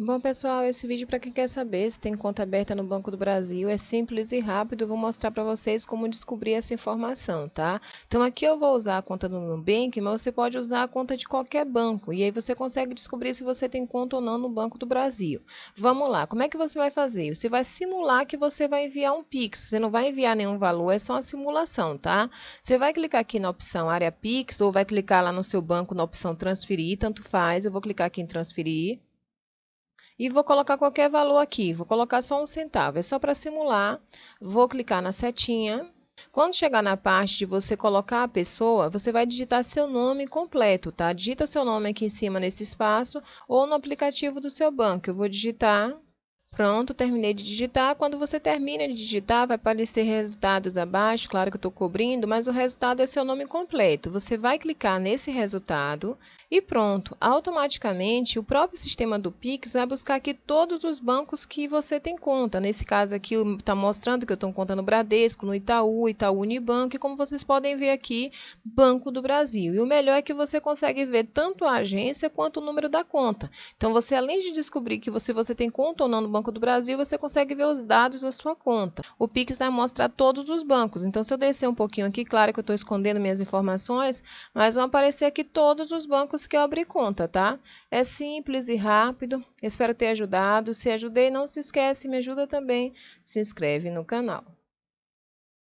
Bom, pessoal, esse vídeo para quem quer saber se tem conta aberta no Banco do Brasil é simples e rápido. Vou mostrar para vocês como descobrir essa informação, tá? Então, aqui eu vou usar a conta do Nubank, mas você pode usar a conta de qualquer banco. E aí você consegue descobrir se você tem conta ou não no Banco do Brasil. Vamos lá, como é que você vai fazer? Você vai simular que você vai enviar um Pix. Você não vai enviar nenhum valor, é só uma simulação, tá? Você vai clicar aqui na opção Área Pix ou vai clicar lá no seu banco na opção Transferir, tanto faz. Eu vou clicar aqui em Transferir e vou colocar qualquer valor aqui, vou colocar só um centavo, é só para simular. Vou clicar na setinha. Quando chegar na parte de você colocar a pessoa, você vai digitar seu nome completo, tá? Digita seu nome aqui em cima nesse espaço ou no aplicativo do seu banco. Eu vou digitar Pronto, terminei de digitar. Quando você termina de digitar, vai aparecer resultados abaixo. Claro que eu estou cobrindo, mas o resultado é seu nome completo. Você vai clicar nesse resultado e pronto. Automaticamente, o próprio sistema do Pix vai buscar aqui todos os bancos que você tem conta. Nesse caso aqui, está mostrando que eu estou contando no Bradesco, no Itaú, Itaú Unibanco. E como vocês podem ver aqui, Banco do Brasil. E o melhor é que você consegue ver tanto a agência quanto o número da conta. Então, você além de descobrir que se você tem conta ou não no Banco Banco do Brasil, você consegue ver os dados da sua conta. O Pix vai mostrar todos os bancos. Então, se eu descer um pouquinho aqui, claro que eu estou escondendo minhas informações, mas vão aparecer aqui todos os bancos que eu abri conta, tá? É simples e rápido. Espero ter ajudado. Se ajudei, não se esquece, me ajuda também. Se inscreve no canal.